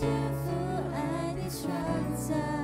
天父爱的创造。